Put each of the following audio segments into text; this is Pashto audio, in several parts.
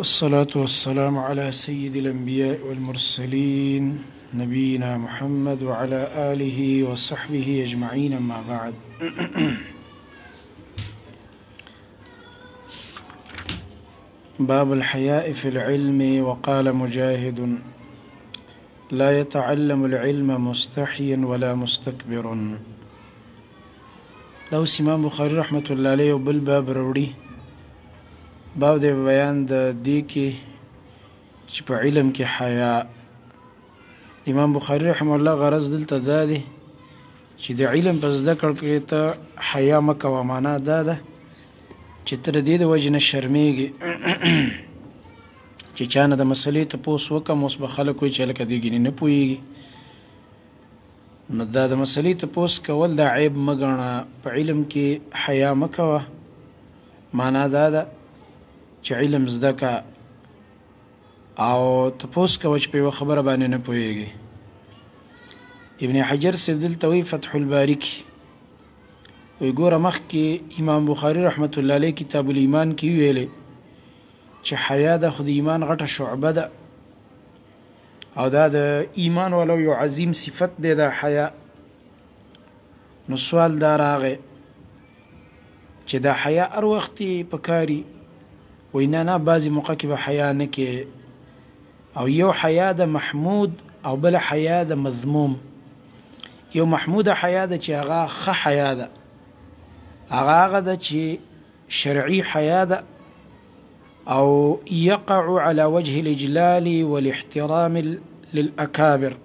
والصلاة والسلام على سيد الأنبياء والمرسلين نبينا محمد وعلى آله وصحبه أجمعين أما بعد باب الحياء في العلم وقال مجاهد لا يتعلم العلم مستحيا ولا مستكبر دوس امام بخاري رحمة الله عليه وبالباب باب باب د بیان د دې کې چې په علم کې حیا امام بخاری رحم الله غرض دلته دا دی چې د علم په زده کړه کې ته حیا مکه و معنا دا ده چې تر دې د وجه نه شرمېږي چې چانه د مسلې ته پوس وکم اوس به خلک وي چې لکه دې ګینه نه پويږي نو دا د مسلې ته پوس کول د عیب مګنه په علم کې حیا مکوه معنا دا ده چې علم زده کا او تپوس کوچ په خبره باندې نه پويږي ابن حجر سیدل توي فتح الباری کی وی ګوره مخکې امام بخاری رحمت الله علیه کتاب الایمان کې ویلې چې حیا د خود ایمان غټه شعبه ده او دا د ایمان ولو یو عظیم صفت دی د حیا نو سوال دا راغې چې دا حیا هر وخت پکاري وای نه نه بعضی موقع کې به حیا نه کې او یو حیا د محمود او بل حیا د مذموم یو محمود حیا د چې هغه خ حیا ده هغه هغه د چې شرعي حیا ده او يقع على وجه الاجلال والاحترام للاكابر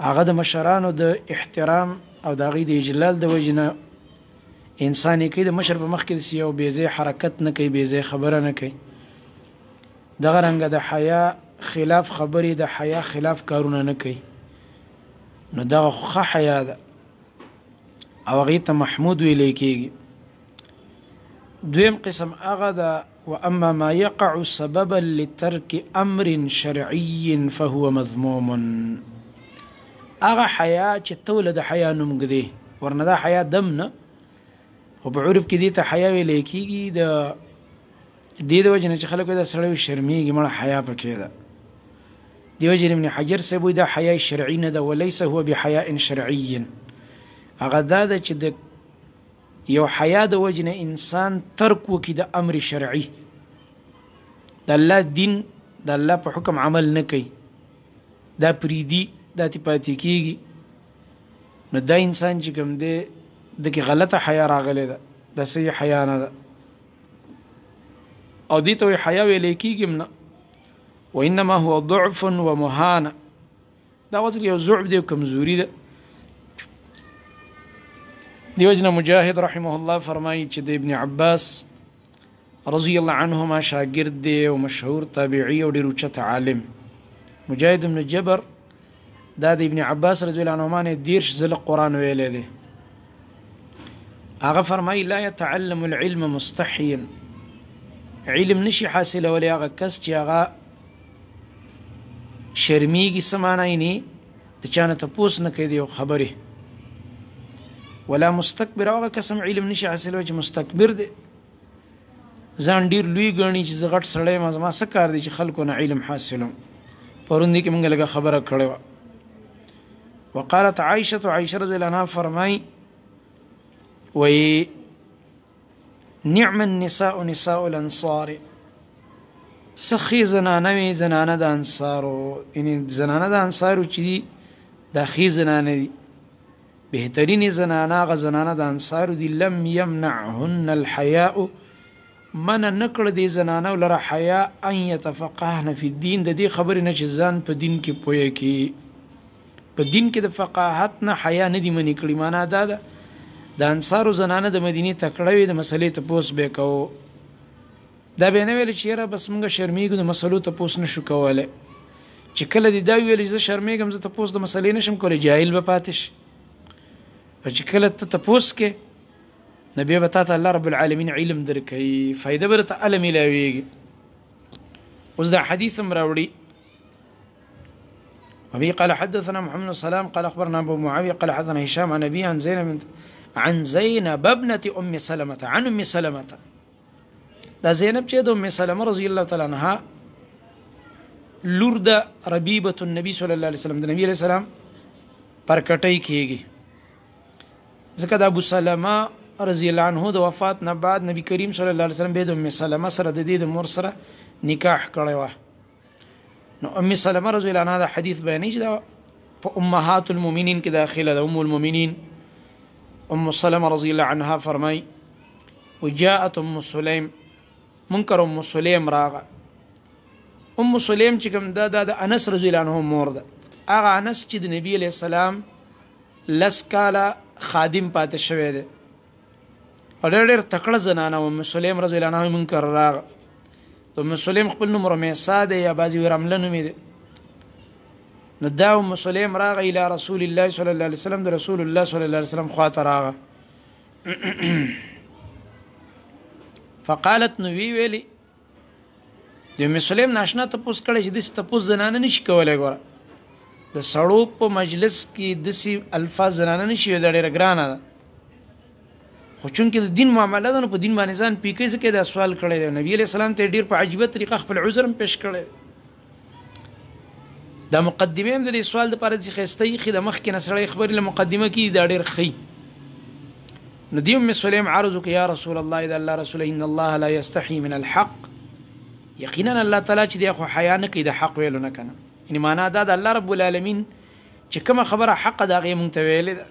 هغه د مشرانو د احترام او د غي د اجلال د وجنه انسان کې د مشر په مخ کې یو بیزه حرکت نه کوي بیزه خبره نه کوي دغه رنګ د حیا خلاف خبرې د حیا خلاف کارونه نه کوي نو دا خو حیا ده او هغه ته محمود ویل کېږي دویم قسم هغه ده واما ما يقع سببا لترك امر شرعي فهو مذموم هغه حیا چې توله د حیا نوم ګدي ورنه دا حیا دم نه او په عرب کې دې ته حیا ویل کېږي د دې د وجنه چې خلکو دا سړی شرمېږي مړه حیا پکې ده دی وجنه ابن حجر سبو دا حیا شرعي نه ده وليس هو بحیا شرعي هغه دا ده چې د یو حیا د وجنه انسان ترک وکي د امر شرعي د الله دین د الله په حکم عمل نه کوي دا پریدي دا تپاتې کیږي نو دا انسان چې کوم دی دغه غلطه حیا راغلی ده د سې حیا نه ده او دې ته حیا ویل کېږم نه وانما هو ضعف ومهانه دا وزن یو ضعف دی کمزوري ده دیوجنه مجاهد رحمه الله فرمایي چې د ابن عباس رضی الله عنهما شاګرد دی او مشهور تابعی او ډیر اوچت عالم مجاهد بن جبر دا د ابن عباس رضی الله عنهما نه دیرش زله قران ویلې دی هغه فرمایي لا يتعلم العلم مستحيا علم نشي حاصله ولې هغه کس چې هغه شرمېږي سمانای نه د چانه تاسو نه کوي یو خبره ولا مستكبر هغه کس علم نشي حاصله چې مستكبر دی ځان ډیر لوی ګڼي چې زغټ سړی ما زما څه کار دی چې خلکو نه علم حاصلم پروندې کې مونږ لګه خبره کړې وقالت عائشه عائشه رضی الله عنها فرمایي وي نعم النساء نساء الانصار سخی زنانه وی زنانه د انصارو ان زنانه د انصارو چې دي د خی زنانه دي بهترین زنانه غ زنانه د انصارو دي لم يمنعهن الحياء من نکړ دي زنانه لره حیا ان يتفقهن في الدين د دې خبرې نه چې ځان په دین کې پوهه کی په دین کې د فقاهت نه حیا نه دي منې کړی معنا دا ده د انصارو زنانه د مدینه تکړه وي د مسلې ته پوس به کو دا به نه ویل چې را بس موږ شرمېږو د مسلو ته پوس نشو کوله چې کله دی دا ویل چې شرمېږم زه ته پوس د مسلې نشم کولای جاهل به پاتش چې کله ته ته پوس کې نبی به تاسو الله رب العالمین علم درکې فائدہ برته علم لاويږي اوس دا حدیث مراوړي وبه قال حدثنا محمد السلام قال أخبرنا أبو معاوية قال حدثنا هشام عن أبي عن زينب عن زينب ابنة أم سلمة عن أم سلمة دا زينب جيد أم سلمة رضي الله تعالى عنها لرد ربيبة النبي صلى الله عليه وسلم د نبی عليه السلام پر کټی کیږي ځکه دا ابو سلمة رضي الله عنه دا وفات نه بعد نبی کریم صلى الله عليه وسلم بيد ام سلمة سر دا دې مور سر نکاح کروا نو ام سلمة رضي الله عنها دا حديث بیانې دا په امهات المؤمنین کې داخله ام المؤمنين ام سلمہ رضی اللہ عنہا فرمای وجاءت ام سلیم منکر ام سلیم راغه ام سلیم چې کوم دا د انس رضی الله عنه مور ده هغه انس چې د نبی علی السلام لس کاله خادم پاتې شوی دی ډېر ډېر تکړه زنانه ام سلیم رضی الله عنها منکر راغه ام سلیم خپل نوم رمیسا ده یا بازی ورمله نومې ده نو دا ام سلیم راغه اله رسول الله صلی الله علیه وسلم د رسول الله صلی الله علیه وسلم خواته راغه فقالت نو وی ویلی د ام سلیم ناشنا ته پوس کړي چې د تپوس زنانه نش کولای ګوره د سړو په مجلس کې د سی الفاظ زنانه نشي د ډېر ګرانه ده خو چون کې د دین معاملات نو په دین باندې ځان پیکې ځکه دا سوال کړي نبی علیہ السلام ته ډیر په عجیب طریقه خپل عذرم پیش کړي د مقدمه هم د سوال د پاره ځخې استې خې د مخ کې نسړې خبرې له مقدمه کې دا ډېر خې ندیم می سلیم عرض وک یا رسول الله اذا الله رسول ان الله لا يستحي من الحق یقینا الله تعالی چې دی خو حیا نه کوي د حق ویلو نه کنه یعنی معنا دا د الله رب العالمین چې کوم خبره حق دا غي مونږ ته ویلې ده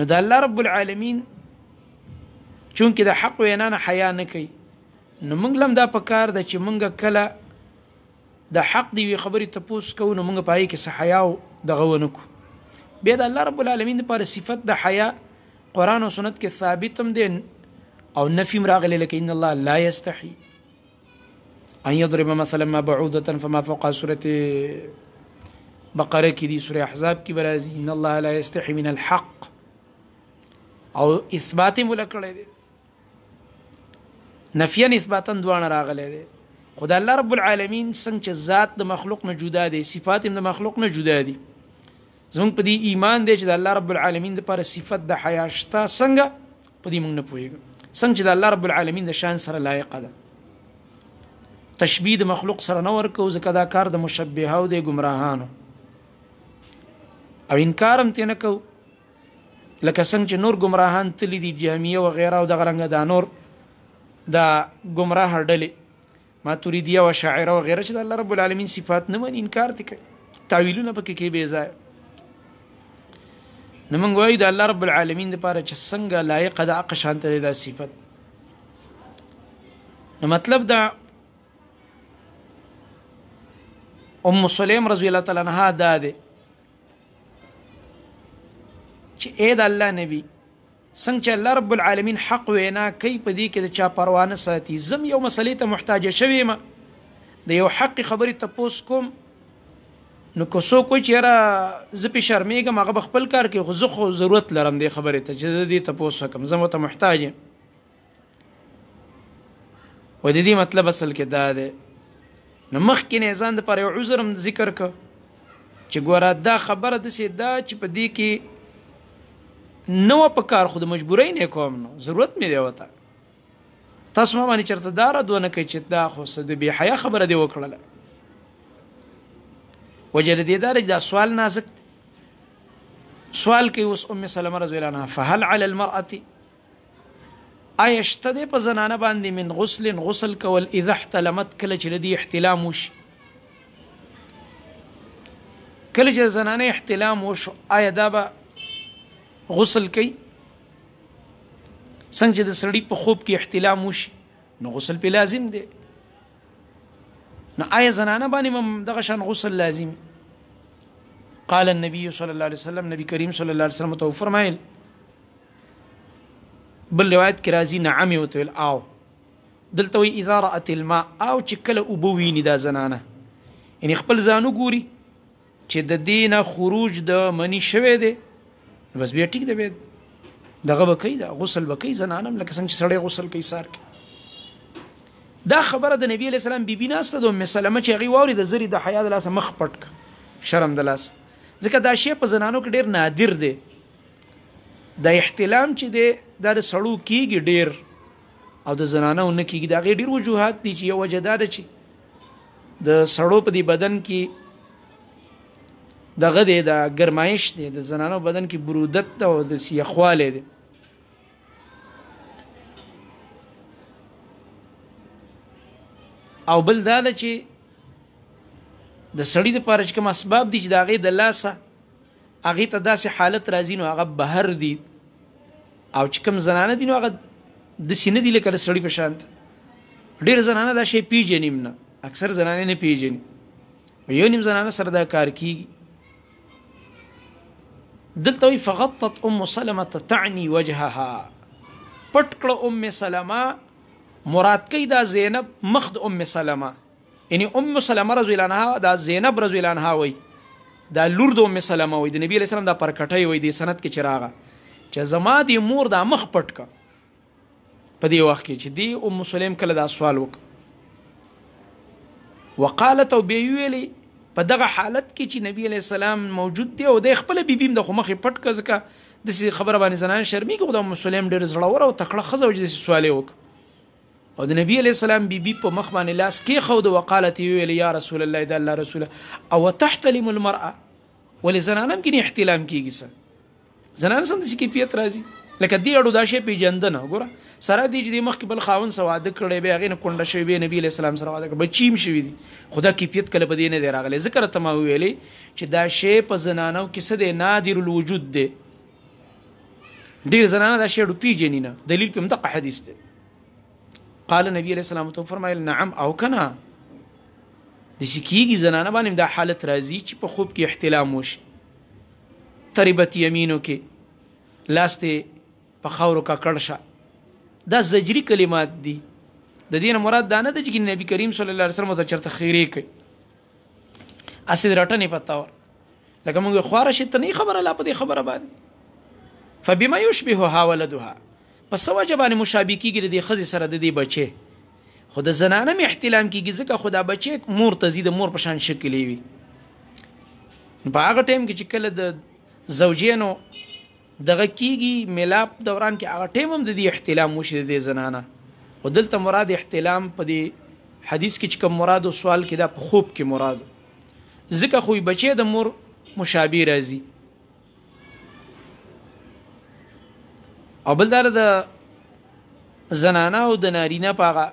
نو د الله رب العالمین چونکه د حق وینا نه حیا نه کوي نو مونږ لم دا پکار د چې مونږ کله د حق دی وی خبرې تپوس کو نو موږ پای کې صحیا او دغه ونکو بیا د الله رب العالمین لپاره صفت د حیا قران او سنت کې ثابتم دي او نفي مراغله لکه ان الله لا يستحي ان يضرب مثلا ما بعوده فما فوق سوره بقره کې دي سوره احزاب کې برازي ان الله لا يستحي من الحق او اثبات ملکړه دي نفيا اثباتا دوان راغله دي خدای الله رب العالمین څنګه ذات د مخلوق نه جدا دي صفات د مخلوق نه جدا دي زمونږ په دې ایمان دی چې د الله رب العالمین لپاره صفت د حیا شته څنګه په دې موږ نه پوهیږو څنګه چې د الله رب العالمین د شان سره لایق ده تشبیه د مخلوق سره نه ورکو ځکه دا کار د مشبهه او د گمراهانو او انکارم تی نه کو لکه څنګه چې نور گمراهان تللی دي جهمیه و غیره او دغه رنګ دا نور دا گمراه ډلې ماتوریدیه او شاعره او غیره چې د الله رب العالمین صفات نه من انکار تکي تعویلونه پکې کې به ځای نو موږ وایو د الله رب العالمین لپاره چې څنګه لایق د حق شانت دی د صفات نو مطلب دا ام سلیم رضی الله تعالی عنها دا ده چې اې د الله نبی څنګه چې الله رب العالمین حق وینا کوي په دې کې د چا پروا نه ساتي زم یو مسلې ته محتاج شوی ما د یو حق خبرې تپوس کوم نو کو سو کو چیرې زپی شرمېږم هغه خپل کار کې خو زه خو ضرورت لرم دې خبرې ته چې دې تپوس کوم زم ته محتاج یم و د دې مطلب اصل کې دا دی نو مخکې نه ځان د پر عذرم ذکر ک چې ګوره دا خبره د سي دا چې په دې کې نو په کار خود مجبورۍ نه کوم نو ضرورت مې دی وته تاسو ما باندې چرته دار دونه کوي چې دا خو صد به حیا خبره دی وکړله وجل دې دار دا سوال نازک سوال کوي اوس ام سلمہ رضی الله عنها فهل على المرأه ايشته ده په زنانه باندې من غسل غسل کول اذا احتلمت کله چې لدی احتلام وش کله چې زنانه احتلام وش آیا دا به غسل کوي څنګه چې د سړی په خوب کې احتلام وشي نو غسل په لازم دی نو آیا زنانه باندې مم دغه شان غسل لازم قال النبي صلى الله عليه وسلم نبی کریم صلی الله علیه وسلم تو فرمایل بل روایت کې راځي نعم او تل او دلته وی اذا رات الماء او چې کله وبویني دا زنانه یعنی خپل ځانو ګوري چې د دینه خروج د منی شوه دی بس بیا ټیک دی دغه بکی دا غسل بکی زنانم لکه څنګه چې سړی غسل کوي سار کې دا خبره د نبی علی سلام بیبي ناسته د ام سلمہ چې غي ووري د زری د حیا د لاس مخ پټک شرم د لاس ځکه دا شی په زنانو کې ډیر نادر دی د احتلام چې دی دا سړو کیږي ډیر او د زنانه اون کېږي دا غي ډیر وجوهات دي چې یو وجدار چې د سړو په دی بدن کې دغه دی د ګرمایش دی د زنانو بدن کې برودت او د سیخواله دی او بل دا ده چې د سړی د پاره کوم اسباب دي چې داغه د لاسه هغه ته داسې حالت راځي نو هغه بهر دی او چې کوم زنانه دي نو هغه د سینې دی لکه سړی په شانت ډیر زنانه دا شی پیژنیم نه اکثر زنانه نه پیژني یو نیم زنانه سره دا کار کیږي دلته وی فغطت ام سلمہ تعني وجهها پټ کړه ام سلمہ مراد کئ دا زینب مخد ام سلمہ یعنی ام سلمہ رضی الله عنها دا زینب رضی الله عنها وی دا لور د ام سلمہ وی د نبی علیہ السلام دا پرکټی وی د سند کې چراغه چې زما دی مور دا مخ پټ کړه په دې وخت کې چې دی ام سلیم کله دا سوال وک وقالت او بي ویلي په دغه حالت کې چې نبی علی السلام موجود دی او د خپل بیبیم د مخې پټ کزکه د خبره باندې زنان شرمې کو د مسلمان ډېر زړور او تکړه خزه وجې سوالې وک او د نبی علی السلام بیبي په مخ باندې لاس کې خو د وقالت ویل یا رسول الله د الله رسول او تحتلم المرأه ولزنانم کې احتلام کیږي زنان سم د سکی پیت راځي لکه دی اړو دا شی پیجندنه ګوره سره دی چې د مخکې بل خاون سره واده کړی به هغه نه کونډه شوی به نبی اسلام سره واده کړ بچیم شوی دی خدا کیفیت کله په دې نه دی راغلی ذکر ته ما ویلی چې دا شی په زنانو کې څه دی نادر الوجود دی ډیر زنانه دا شی ډو پیجنې نه دلیل په مدقه حدیث دی قال نبی علیہ السلام تو فرمایل نعم او کنا د سکیږي زنانه باندې دا حالت راځي چې په خوب کې احتلام وشي تربت یمینو کې لاسته په خاورو ککړ شه دا زجری کلمات دي د دین مراد دا نه ده چې نبی کریم صلی الله علیه وسلم ته چرته خیره کوي اسې رټنې پتا ور لکه موږ خواره شي ته نه خبره لا په دې خبره باندې فبما يشبه ها ولدها پس سوا جبان مشابه کیږي د خزي سره د دې بچي خود زنانه می احتلام کیږي ځکه خدا بچي مور تزيد مور په شان شکل وي په هغه ټیم کې چې کله د زوجینو دغه کیږي ملاب دوران کې هغه ټیم هم د دې احتلام وشي د زنانه او دلته مراد احتلام په دې حدیث کې چې کوم مراد او سوال کې دا په خوب کې مراد ځکه خو بچي د مور مشابه راځي او بلدار د زنانه او د نارینه پاغه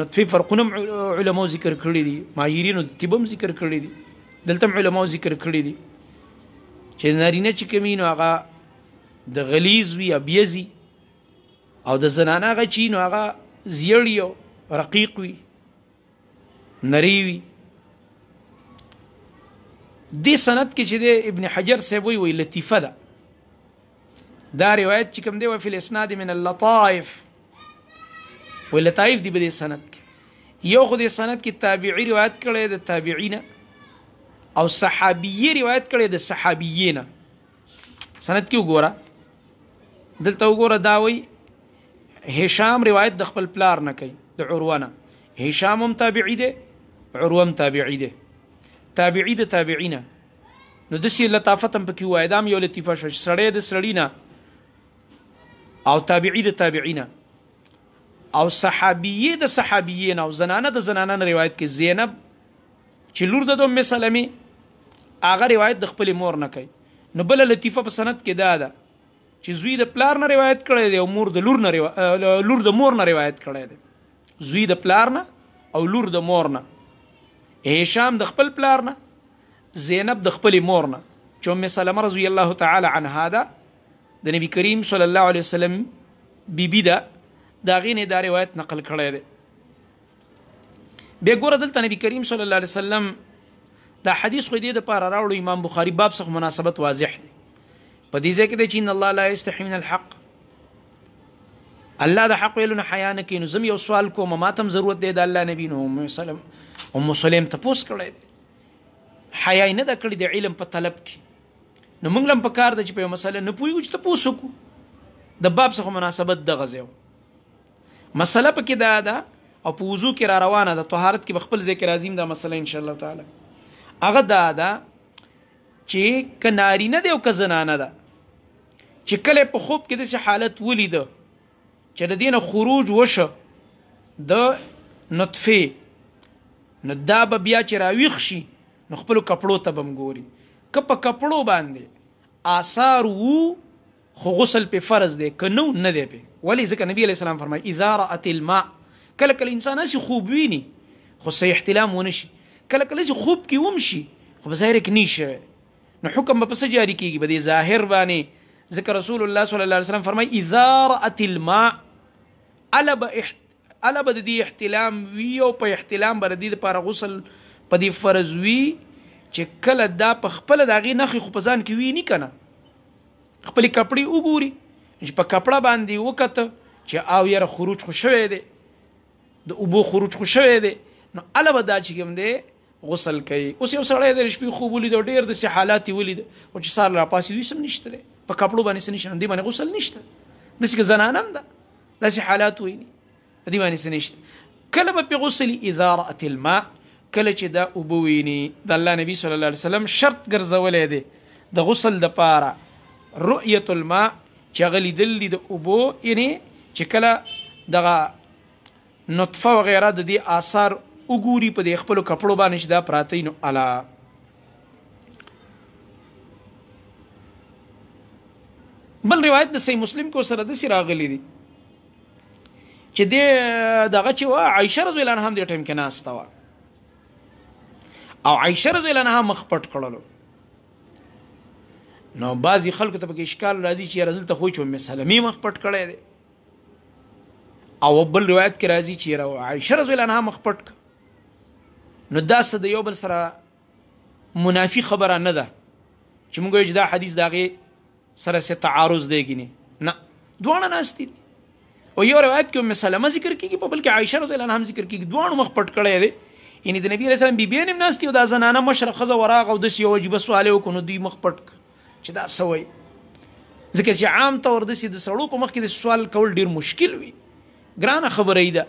نطفه فرقونه علماء ذکر کړی دي ماهرینو طبم ذکر کړی دي دلته علماء ذکر کړی دي چې نارینه چې کمینو هغه د غلیظ وی ابیزي او د زنانه هغه چې نو هغه زیړیو رقیق وی نری وی دی سند کې چې د ابن حجر سه وی وی لطیفه ده دا روایت چې کوم دی وی فی الاسناد من اللطائف ولطائف دی په دې سند کې یو خو دې سند کې تابعی روایت کړي د تابعینه او صحابیه روایت کړي د صحابیین سند کې وګوره دلته وګوره دا وی هشام روایت د خپل پلار نه کوي د عروانه هشام هم تابعی دی عروه هم تابعی دی تابعی د تابعینا نو د سی لطافت هم پکې وای دام یو لطیفه شو سړی د سړینا او تابعی د تابعینا او صحابیه د صحابیین او زنانه د زنانه روایت کې زینب چې لور د دوم سلمي هغه روایت د خپل مور نه کوي نو بل لطیفه په سند کې دا ده چې زوی د پلار نه روایت کړي دی او مور د لور نه روا... لور د مور نه روایت کړي دی زوی د پلار نه او لور د مور نه هشام د خپل پلار نه زینب د خپل مور نه چې ام سلمہ رضی الله تعالی عنها ده د نبی کریم صلی الله علیه وسلم بیبی ده دا غینه دا روایت نقل کړی دی به ګوره دلته نبی کریم صلی الله علیه وسلم دا حدیث خو دې د پاره راوړو امام بخاری باب سره مناسبت واضح دی په دې ځکه چې ان الله لا یستحی من الحق الله د حق ویلو نه حیا نه کینو زم یو سوال کوم ما تم ضرورت دی د الله نبی نو ام سلم ام سلم تپوس کړی حیا نه د کړی د علم په طلب کې نو موږ لم په کار د چې په مسله نه پویو چې تپوس وکړو د باب سره مناسبت د غزیو مسله پکې دا ده او په وضو کې را روانه ده طهارت کې بخپل ذکر عظیم دا مسله ان شاء الله تعالی هغه دا ده چې کناری نه دی او کزنانه ده چې کله په خوب کې داسې حالت ولید چې د دینه خروج وشه د نطفه نو دا به بیا چې راویښ شي نو خپل کپړو ته بم ګوري که په کپړو باندې آثار وو خو غسل په فرض دی که نو نه دی په ولی ځکه نبی علیه السلام فرمایي اذا رات الماء کله کله انسان اسی خوب ویني خو صحیح احتلام ونشي کله کله چې خوب کې وم شي خو ظاهر کې نشه نو حکم به پس جاری کیږي به دې ظاهر باندې ذکر رسول الله صلی الله علیه وسلم فرمای اذا رات الماء الب احت الب د دې احتلام وی او په احتلام بر دې لپاره غسل په دې فرض وی چې کله دا په خپل دغه نخي خو پزان کې وی نه کنه خپل کپڑے وګوري چې په کپڑا باندې وکته چې او یره خروج خو شوه دی د اوبو خروج خو شوه دی نو الب دا چې کوم دی غسل کوي اوس یو سړی د شپې خوب ولید او ډیر د حالات ولید او چې سار را پاسې وسم نشته په کپړو باندې سن نشته دی باندې غسل نشته د څه زنانم ده د څه حالات ویني دی باندې سن نشته کله په غسل اذا رات الماء کله چې دا ابو ویني د الله نبی صلی الله علیه وسلم شرط ګرځولې دی د غسل د پاره رؤيه الماء چې غلی دل د ابو یعنی چې کله دغه نطفه وغیره د دې آثار وګوري په دې خپل کپړو باندې شدا پراته نو الا بل روایت د صحیح مسلم کو سره د سراغلی دي چې د دغه چې وا عائشه رضی الله عنها هم د ټیم کې ناستا وا او عائشه رضی الله عنها مخ پټ کړلو نو بعضی خلکو ته په اشکال راځي چې رضی ته خو چې ام سلمي مخ پټ کړي دي او بل روایت کې راځي چې را عائشه رضی الله عنها مخ پټ نو دا څه د یو بل سره منافی خبره نه ده چې موږ یې دا حدیث داغه سره سره تعارض دی کني نه دوه نه استي او یو روایت کې مثلا ما ذکر کیږي په بل کې عائشه رضی الله عنها هم ذکر کیږي دوه مخ پټ کړی دی یعنی د نبی رسول الله بیبي نه ناستي او دا زنانه مشرق خزه وراغ او د سی واجب سوال وکړو دوی مخ پټ چې دا سوي ځکه چې عام تور د سی د سړو په مخ کې د سوال کول ډیر مشکل وي ګرانه خبره ده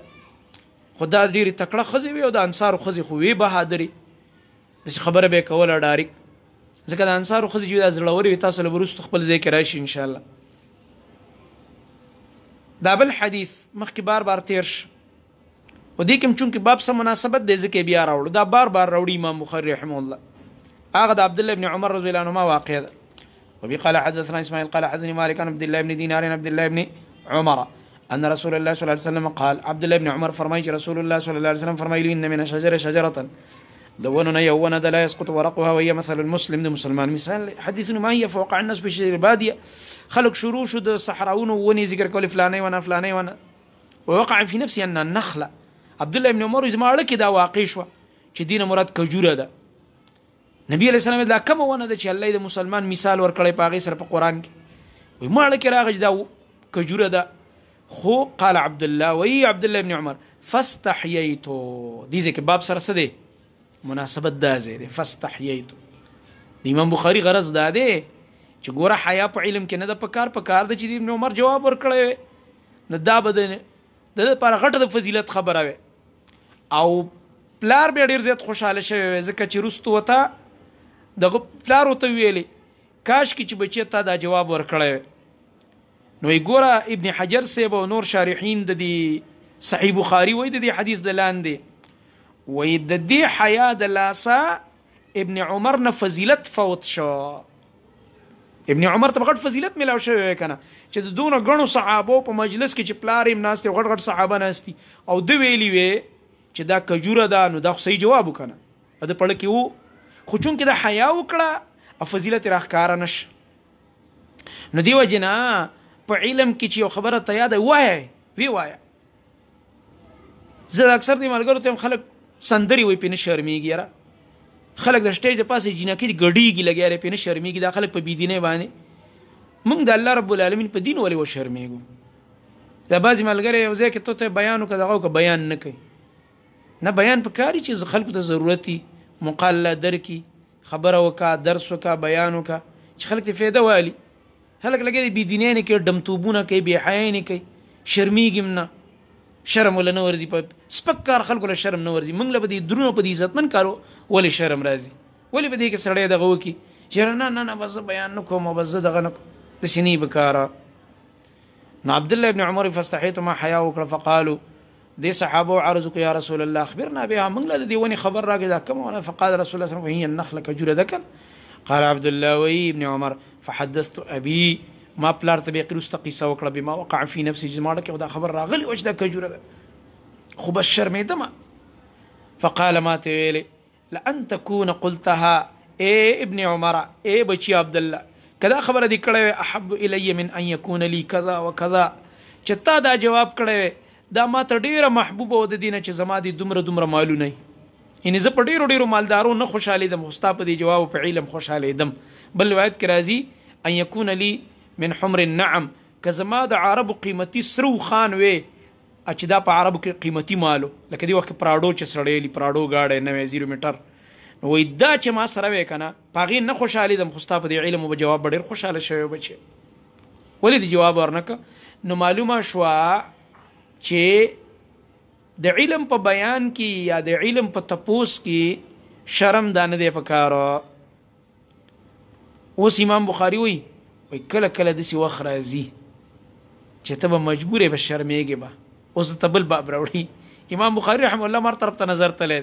خدا ډیره تکړه خزي وي او د انصارو خزي خو وی بهادری د خبره به کوله ډایرک ځکه د انصارو خزي جوړ زړوري تاسو له ورست خپل ذکر راشي ان شاء الله دا بل حدیث مخکې بار بار تیرش و دې کوم چونکی باب سم مناسبت د ذکر بیا راوړ دا بار بار راوړي امام بخاری رحم الله هغه د عبد الله بن عمر رضی الله عنهما واقع ده وبي قال حدثنا اسماعيل قال حدثني مالك عن عبد الله بن دينار عن عبد الله بن عمر ان رسول الله صلى الله عليه وسلم قال عبد الله بن عمر فرمایي چې رسول الله صلى الله عليه وسلم فرمایلی ان من شجره شجره دوننا يونا لا يسقط ورقها وهي مثل المسلم ده مسلمان مثال حديث ما هي فوقع الناس بشجر باديه خلق شروع شو ده صحراون وني ذكر كل فلاني وانا فلاني وانا ووقع في نفسي ان النخله عبد الله بن عمر زما لك دا واقع شو چې دینه مراد کجوره ده نبی علیہ السلام دا کوم ونه ده چې الله د مسلمان مثال ورکړی پاغي سره په قران کې وي مالک راغج دا کجوره ده خو قال عبد الله وی عبد الله ابن عمر فاستحييت دي ځکه باب سره څه دی مناسبت دا ځای دی فاستحييت امام بخاري غرض دا دی چې ګوره حیا په علم کې نه د پکار پکار د چې ابن عمر جواب ورکړی نه دا بدن د لپاره غټه د فضیلت خبره وي او پلار به ډیر زیات خوشاله شوی وي ځکه چې رستو وته د پلار وته ویلي کاش کې چې بچی ته دا جواب ورکړی نو ګوره ابن حجر سیب او نور شارحین د دې صحیح بخاری وای د دې حدیث د لاندې وای د دې حیا د لاسا ابن عمر نه فضیلت فوت شو ابن عمر ته غټ فضیلت ملاو شوی کنه چې د دون غنو صحابه په مجلس کې چې پلار ایم ناس ته غټ غټ صحابه ناشتي او د ویلی وی چې دا کجوره ده نو دا صحیح جواب وکنه اده پړ کې وو خو چون کې د حیا وکړه او فضیلت راخکار نش نو دیو جنا په علم کې چې یو خبره ته یاد وای وی وای زه اکثر دې ملګرو ته خلک سندري وي پینې شرمېږي را خلک د سټیج د پاسه جنکی ګډیږي لګیاره پینې شرمېږي د خلک په بيدینه باندې موږ د الله رب العالمین په دین ولې و شرمېږو دا بعضی ملګری یو ځای کې ته ته بیان وکړه دغه کو بیان نه کوي نه بیان په کاری چې خلکو ته ضرورتي مقاله درکې خبره وکا درس وکا بیان وکا چې خلک ته فایده والی هلک لګې بي دینین کې دمتوبونه کوي بي حیاین کوي شرمېږم نه شرم ولا نه ورځي په سپک کار خلکو له شرم نه ورځي موږ له بده درونو په دې عزتمن کارو ولې شرم راځي ولې بده کې سړی دغه وکی چیرې نه نه نه بس بیان نکوم بس دغه نه د سینې بکاره نو عبد الله ابن عمر فاستحيت ما حیا وکړه فقالوا دې صحابه عرض کو یا رسول الله خبرنا بها موږ له دې ونی خبر راګه دا کوم فقال رسول الله صلی الله علیه وسلم هي النخله كجره ذكر قال عبد الله وي ابن عمر فحدثت ابي ما پلار ته بیقی رسته قصه وکړه بما وقع في نفسي جماړه کې دا خبر راغلی وجه دا کجوره ده خو بس شرمېدم فقال ما ته ویلې لأن تكون قلتها اے ابن عمر اے بچی عبد الله کدا خبر دې کړه احب الی من ان يكون لي كذا وكذا چتا دا جواب کړه دا ما ته ډیره محبوب و د دینه چې زما دي دومره دومره مالونه ان زه په ډیرو ډیرو مالدارو نه خوشاله دم خوستا په دې جواب په علم خوشاله دم بل روایت کې راځي ان یکون لی من حمر النعم کزما د عربو قیمتي سرو خان وي چې دا په عربو کې قیمتي مالو لکه دی وخت پراډو چې سړېلی پراډو گاډه 90 میټر نو دا چې ما سره وکنه پاغي نه خوشاله دم خوستا په دې علم او جواب ډیر خوشاله شوی بچي ولې دی جواب ورنک نو معلومه شو چې د علم په بیان کې یا د علم په تپوس کې شرم دانه دی پکاره اوس امام بخاری وی وی کله کله دسی وخت راځي چې ته به مجبورې به شرمېږې به اوس ته بل باب راوړي امام بخاری رحم الله مر طرف ته نظر تللی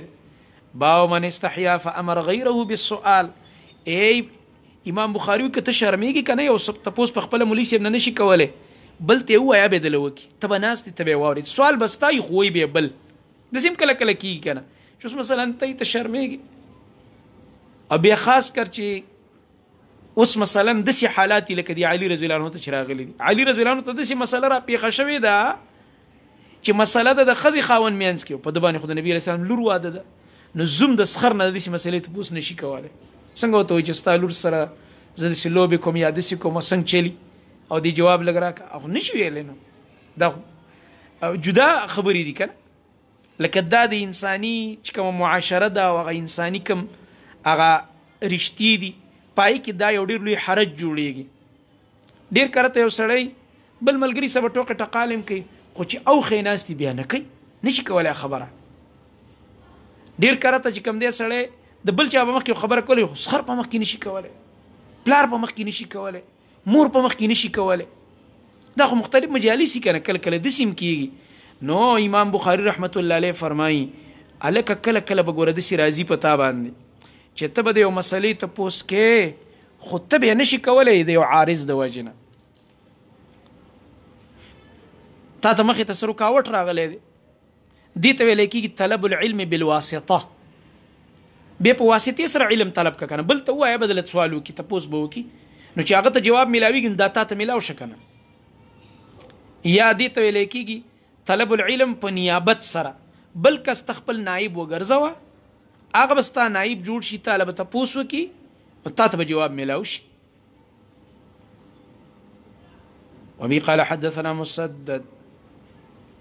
باو من استحیا فامر غیره بالسؤال ای امام بخاری وی که ته شرمېږې کنه یو سب تپوس په خپل مولي سیب نه نشي کوله بل ته وایا به دل وکي ته به ناس ته به واوري سوال بستای خوې به بل د سیم کله کله کیږي کنه شوس مثلا ته ته شرمېږي او بیا خاص کر چې اوس مثلا د سي حالات لکه دی علي رضی الله عنه ته چراغلي دي علي رضی الله عنه ته د سي مسله را پیښه شوې ده چې مسله د خزي خاون مینس کې په د باندې خدای نبی رسول لور واده ده نو زوم د سخر نه د سي مسلې ته پوس نشي کولای څنګه وته چې ستالور سره زه د سلوبې کوم یا د سې کوم څنګه چلی او دی جواب لګ راکا او نشي ویل نو دا جدا خبرې دي کنه لکه دا د انساني چې کوم معاشره دا او انساني کوم هغه رښتې دي پای کې دا یو ډیر لوی حرج جوړیږي ډیر کرته یو سړی بل ملګری سبا ټوکه ټقالم کوي خو چې او خیناستي بیا نه کوي نشي کولای خبره ډیر کرته چې کوم دی سړی د بل چا په مخ کې خبره کولی خو سخر په مخ کې نشي کولای پلار په مخ کې نشي کولای مور په مخ کې نشي کولای دا خو مختلف مجالس کنه کله کله د سیم کیږي نو امام بخاری رحمت الله علیه فرمایي الک کله کله بګور د سی راضی پتا باندې چې ته به یو مسلې ته پوس کې خو ته به نشي کولای د یو عارض د وجنه تا ته مخې ته سرو کاوت راغلی دی دې ته ویل کېږي طلب العلم بالواسطه به په واسطې سره علم طلب ککنه بل ته وایي بدلت سوالو کې تپوس بو کې نو چې هغه ته جواب ملاویږي دا تا ته ملاو شکنه یا دې ته ویل کېږي طلب العلم په نیابت سره بل کس تخپل نائب وګرځوا هغه بستا نائب جوړ شي طالب ته پوسو کی او تا ته جواب ملاو شي وبي قال حدثنا مسدد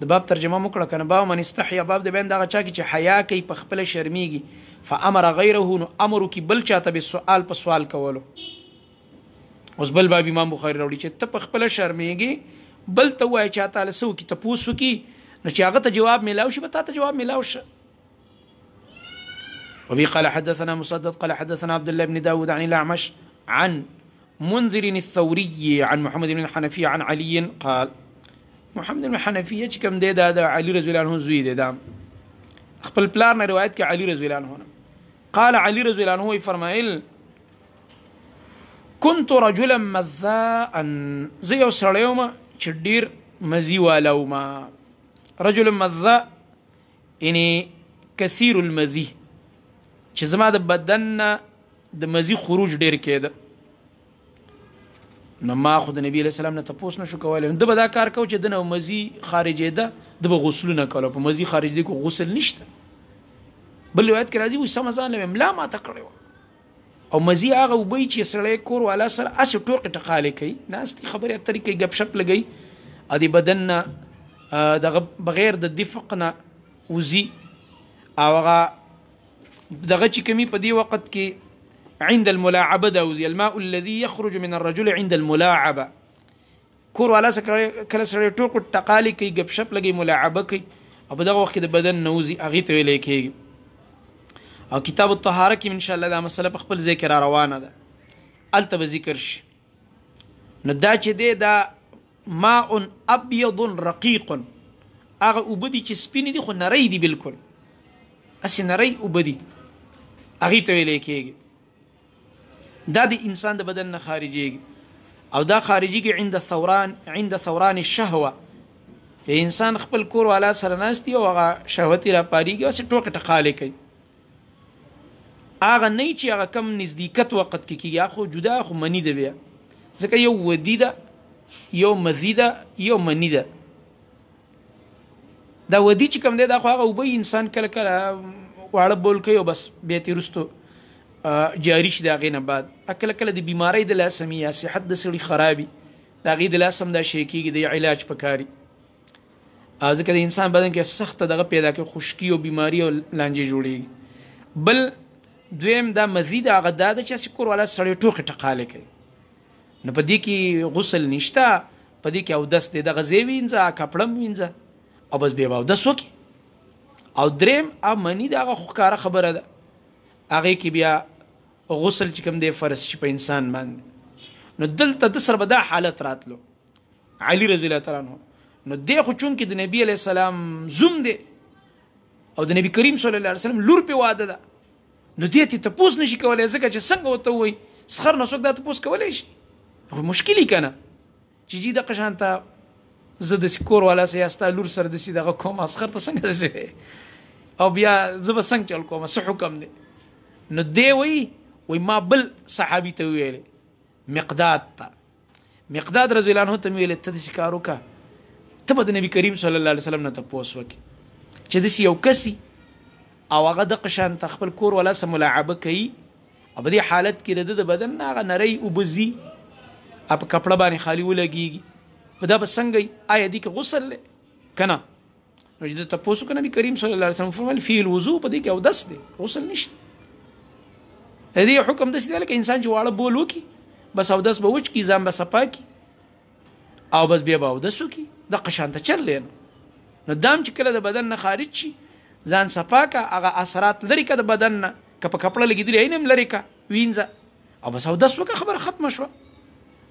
د باب ترجمه مکړه کنه باب من استحیا باب د بین دغه چا کی چې حیا کوي په خپل شرمېږي فامر غیره نو امر کی بل چاته به سوال په سوال کولو اوس بل باب امام بخاری راوړي چې ته په خپل شرمېږي بل ته وای چې تعالی سو کې ته پوسو کې نو چې هغه ته جواب ملاو شي به ته جواب ملاو شي وبي قال حدثنا مسدد قال حدثنا عبد الله بن داود عن الأعمش عن منذر الثوري عن محمد بن الحنفي عن علي قال محمد بن الحنفية كم دي دا, دا علي رضي الله عنه زوی دی دا خپل پلان روایت کې علي رضي الله عنه قال علي رضي الله عنه فرمایل كنت رجلا مذاء زه یو سړی وم چې ډیر مزي والا وم رجل مذاء یعنی کثیر المذي چې زما د بدن نه د مزي خروج ډیر کېده نو ما خو د نبی له سلام نه تپوس نشو کولای د به دا کار کو چې د نو مزي خارجې ده د به غسل نه کولو په مزي خارجې کو غسل نشته بل روایت کې راځي و سم ځان له املا ما تکړه او مزي هغه وبې چې سړی کور والا سره اس ټوقې ټقاله کوي ناستي خبره طریقې غب شپ لګي ادي بدن نه دغه بغیر د دفق نه وزي او هغه دغه چې کمی په دی وخت کې عند الملاعبه د وزي الماء الذي يخرج من الرجل عند الملاعبه کور والا سره کله سړی ټوقې ټقاله کوي غب شپ لګي ملاعبه کوي او دغه وخت د بدن نوزي اغه ته لیکي او کتاب الطهاره کې ان شاء الله دا مسله په خپل ذکر را روانه ده الته به ذکر شي نو دا چې دی دا ماء ابيض رقيق هغه وبدي چې سپین دي خو نری دي بالکل اس نری وبدي هغه ته ویل کېږي دا د انسان د بدن نه خارجيږي او دا خارجيږي عند ثوران عند ثوران الشهوه انسان خپل کور والا سره ناستي او هغه شهوتي را پاريږي او څه ټوکه ټقاله کوي هغه نه چې هغه کم نزدېکت وخت کې کیږي خو جدا خو منی ده بیا ځکه یو ودی ده یو مذی ده یو منی ده دا ودی چې کم دی دا خو هغه اوبه انسان کله کله واړه بول کوي او بس بیا تیرستو جاری شي دا غینه بعد اکل کله د بیماری د لاسمی یا صحت د سړي خرابي دا غي د لاسم دا شي کیږي د علاج پکاري ځکه د انسان بدن کې سخت دغه پیدا کې خشکی او بیماری او لانجه جوړیږي بل دویم دا مزید هغه دا چې سکور والا سړی ټوخه ټقاله کوي نو په دې کې غسل نشتا په دې کې او دس دې د غزې وینځه کپړم وینځه او بس به او دس وکي او دریم ا منی دا خوکاره خبره ده هغه کې بیا غسل چې کوم دی فرض شي په انسان باندې نو دلته د سر بدا حالت راتلو علی رضی الله تعالی عنہ نو دی خو چون کې د نبی علی السلام زوم دی او د نبی کریم صلی الله علیه وسلم لور په واده ده نو دې ته تاسو نشي کولای ځکه چې څنګه وته وي سخر نو څوک دا تاسو کولای شي خو مشکلی کنه چې جی د قشان ته زه د سکور والا سیاستا لور سره د سي دغه کوم اسخر ته څنګه دسی او بیا زه به څنګه چل کوم صح حکم دی نو دی وی وی ما بل صحابي ته ویل مقداد ته مقداد رضی الله عنه ته ویل ته د سکارو کا ته د نبی کریم صلی الله علیه وسلم نه تاسو وکي چې د یو کسي او هغه د قشان تخپل کور ولا سم ملاعبه کوي په دې حالت کې د بدن هغه نری وبزي اپ کپړه باندې خالی ولګيږي په دا بسنګي آیا دې کې غسل لې کنه نو چې ته پوسو کنه نبی کریم صلی الله علیه وسلم فرمایل فی الوضو په دې کې او دس دې غسل نشته دې حکم د سیدل کې انسان جواړه بولو کې بس او دس به وچ کې ځان به صفا کې او بس بیا به او دسو کې د قشان ته چل لین نو دام چې کله د بدن نه خارج شي ځان صفاکه هغه اثرات لري کده بدن نه که په کپړه لګیدلی عینم لري کا وینځه او بس او دس وکه خبره ختمه شو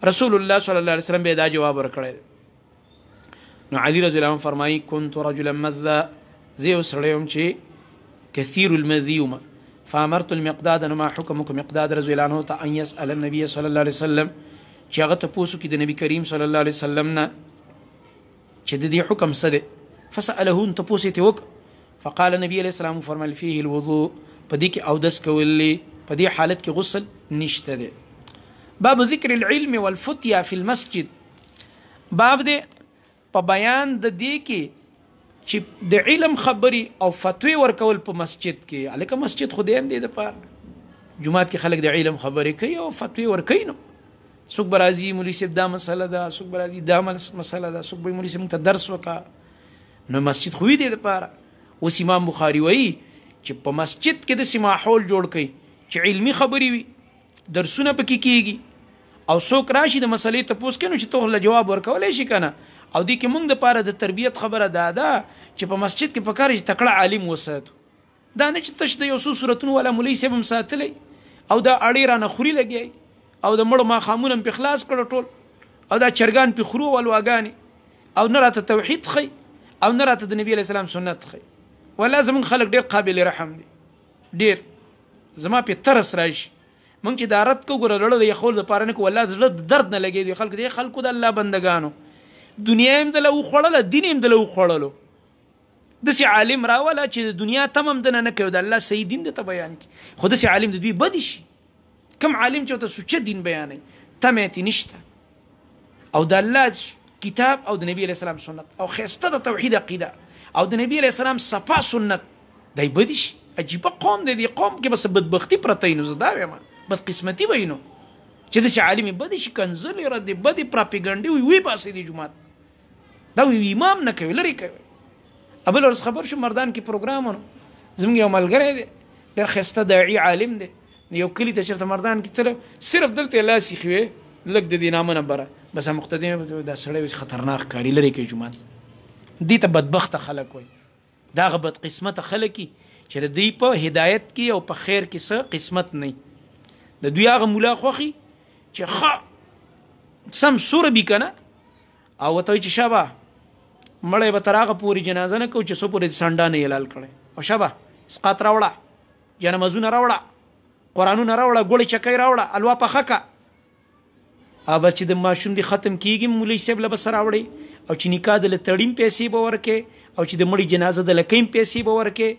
رسول الله صلی الله علیه وسلم به دا جواب ورکړی نو علی رضی الله عنه فرمایي كنت رجلا مذا زیو سړیوم چې كثير المذيوم فامرت المقداد ما حكمكم مقداد رضي الله عنه ته ان يسال النبي صلى الله عليه وسلم چې هغه ته پوسو کې د نبی کریم صلی الله علیه وسلم نه چې د دې حکم څه دی فسأله ان تپوسې ته وکړه فقال نبی علیہ السلام فرمایل فيه الوضوء پدې کې او دس کولې پدې حالت کې غسل نشته ده باب ذکر العلم والفتيا في المسجد باب دې په بیان د دې کې چې د علم خبري او فتوی ورکول په مسجد کې الکه مسجد خو دې هم دې د پاره جمعات کې خلک د علم خبرې کوي او فتوی ورکوي نو څوک به راځي مولوي صاحب دا مسله ده څوک به راځي دا مسله ده څوک به مولوي صاحب ته درس وکړه نو مسجد خو دې لپاره اوس امام بخاری وایي چې په مسجد کې د سماحول جوړ کړي چې علمی خبرې وي درسونه پکې کیږي او څوک راشي د مسلې ته پوښتنه کوي چې ته له جواب ورکولې شي کنه او دې کې موږ د پاره د تربيت خبره ده دا چې په مسجد کې پکار چې تکړه عالم وساتو دا نه چې تش د یو څو صورتونو ولا مولوي سبم ساتلې او دا اړې را نه خوري لګي او د مړو ما خامون په خلاص کړو ټول او دا چرګان په خرو ولواګانی او نه راته توحید خي او نه راته د نبی اسلام سنت خي ولا زمون خلک ډیر قابل رحم دي ډیر زما په ترس راشي مونږ چې دارت کو ګره لړل یې خول د پاره نه کو الله زړه درد نه لګي دي خلک دې خلکو د الله بندگانو دنیا هم د لو خړل دین هم د لو خړل د سی عالم راولا چې د دنیا تمم دنه نه کوي د الله صحیح دین ته بیان کی خو د سی عالم د دوی بد شي کم عالم چې ته سوچ دین بیانې تمه نشته او د الله کتاب او د نبی علیہ السلام سنت او خسته د توحید عقیده او د نبی علیہ السلام صفا سنت دای بدی شي عجیب قوم دی دی قوم کې بس بدبختی پرته نو زدا ویم بد قسمتي وای نو چې د عالم بدی شي کنزل را دی بدی پروپاګاندا وی وی پاسې دی جمعه دا وی امام نه کوي لري کوي ابل ورځ خبر شو مردان کې پروګرامونو زموږ یو ملګری دی ډېر خسته داعي عالم دی یو کلی ته چرته مردان کې تل صرف دلته لاسې خوي لګ د دینامه نه بره بس مقتدی دا سړی خطرناک کاری لري کې جمعه دي ته بدبخت خلک وي دا غبط قسمت خلک چې د دې په هدایت کې او په خیر کې څه قسمت نه د دوی هغه مولا خوخي چې خ سم سور بي کنه او ته چې شابه مړې به تر هغه پوری جنازه نه کو چې سو پوری سنډانه اعلان کړي او شابه سقط راوړه جنمزونه راوړه قرانونه راوړه ګوړې چکې راوړه الوا پخکا ا بچ د ماشوم دی ختم کیږي مولوی صاحب لبس راوړي او چې نکاح د لتړیم پیسې به ورکې او چې د مړي جنازه د لکیم پیسې به ورکې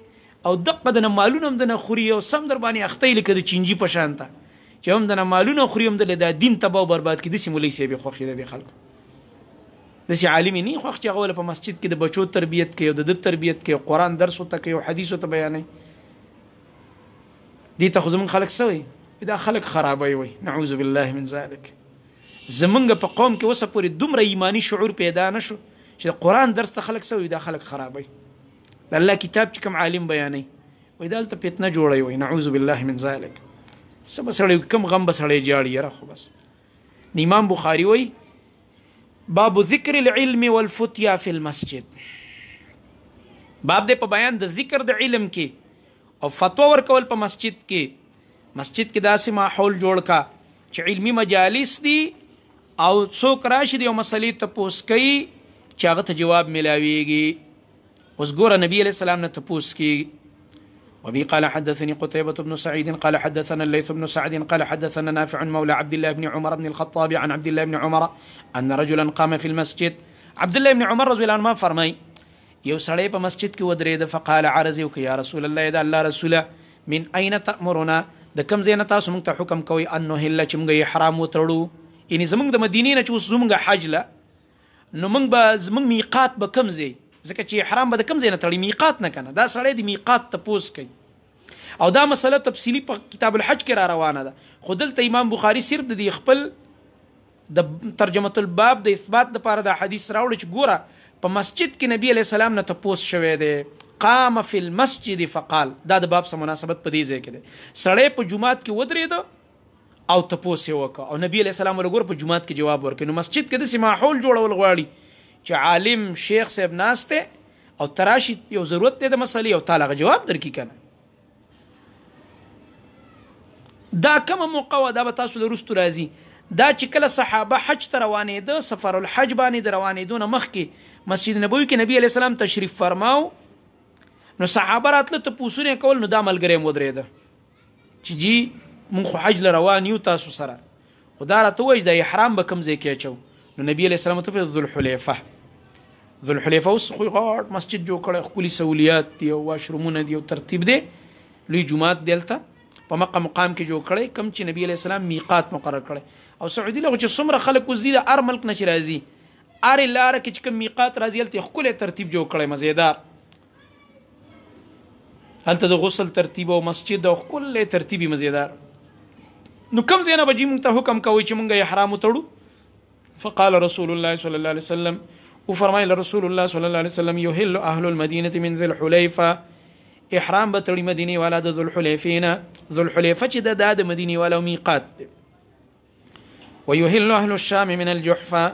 او دغه بدن مالونه هم د نخوري او سم در باندې اختې لکه د چینجی په شان ته چې هم د مالونه خوري هم د دین تباہ برباد کړي د سیمولې سی به خوخې د خلکو د سي عالم نه خو چې غول په مسجد کې د بچو تربيت کوي د د تربيت کوي قران درس ته کوي او حديث ته بیانې دي ته خو زمون خلک سوي دا خلک خرابوي وي نعوذ بالله من ذلک زمونږ په قوم کې وسه پوری دومره ایمانی شعور پیدا نشو چې قران درس ته خلک سوي دا خلک خرابوي الله کتاب چې کوم عالم بیانوي وای دلته پیتنه جوړوي وای نعوذ بالله من ذلک سب سړی کم غم بسړی جاړي یاره خو بس امام بخاری وای باب ذکر العلم والفتيا في المسجد باب دې په بیان د ذکر د علم کې او فتوا ورکول په مسجد کې مسجد کې داسې ماحول جوړ کا چې علمی مجالس دي او څوک راشي د یو مسلې ته پوس کوي چې هغه ته جواب ملاویږي اوس ګوره نبی عليه السلام نه تپوس کوي وبي قال حدثني قتيبة بن سعيد قال حدثنا الليث بن سعد قال حدثنا نافع مولى عبد الله بن عمر بن الخطاب عن عبد الله بن عمر أن رجلا قام في المسجد عبد الله بن عمر رضي الله عنه فرمي یو سړی په مسجد کې ودرېد فقال عرض وك يا رسول الله اذا الله رسول من اين تأمرنا د کوم ځای نه تاسو موږ ته حکم کوي ان نهله چې موږ حرام وتړو یعنی زمونږ د مدینې نه چې اوس زمونږ حج له نو موږ به زمونږ میقات به کم ځای ځکه چې حرام به د کم ځای نه تړي میقات نه کنه دا سړی د میقات تپوس کوي او دا مسله تفصیلی په کتاب الحج کې را روانه ده خو دلته امام بخاری صرف د خپل د ترجمه الباب د اثبات لپاره د حدیث راوړ چې ګوره په مسجد کې نبی علی السلام نه تپوس شوی دی قام فی المسجد فقال دا د باب سره مناسبت په دې ځای کې ده سړی په جمعات کې ودرېدو او تپوس یې وکړه او نبی علیه السلام ولګور په جمعات کې جواب ورکړ نو مسجد کې داسې ماحول جوړول غواړي چې عالم شیخ صاحب ناسته او تراشي یو ضرورت دی د مسلې او تعالی جواب درکې کنه دا کوم موقع دا به تاسو لرستو راځي دا چې کله صحابه حج ته روانې ده سفر الحج باندې د روانې دون مخ کې مسجد نبوي کې نبی عليه السلام تشریف فرماو نو صحابه راتله ته پوسونه کول نو دا ملګری مودره ده چې جی مونږ خو حج لروان یو تاسو سره خدا را ته وای د احرام به کم ځای کې چو نو نبی علیہ السلام ته په ذل حلیفه ذل حلیفه اوس خو غټ مسجد جوړ کړی خولي سہولیات دی او واشرومونه دی او ترتیب دی لوی جمعات دلته په مقام مقام کې جوړ کړی کم چې نبی علیہ السلام میقات مقرر کړی او سعودي له چې څومره خلک وزي د ار ملک نشي راځي ارې لار کې چې کوم میقات راځي هلته خپل ترتیب جوړ کړي مزیدار هلته د غسل ترتیب او مسجد او خپل ترتیبي مزیدار نو کوم ځای نه به جی مونږ ته حکم کوي چې مونږ یې حرام وتړو فقال رسول الله صلی الله علیه وسلم او فرمایل رسول الله صلی الله علیه وسلم یحل اهل المدینه من ذل حلیفه احرام به تړي مدینه والا د ذل حلیفینا ذل حلیفه چې د د مدینه والا میقات دی ويحل اهل الشام من الجحفه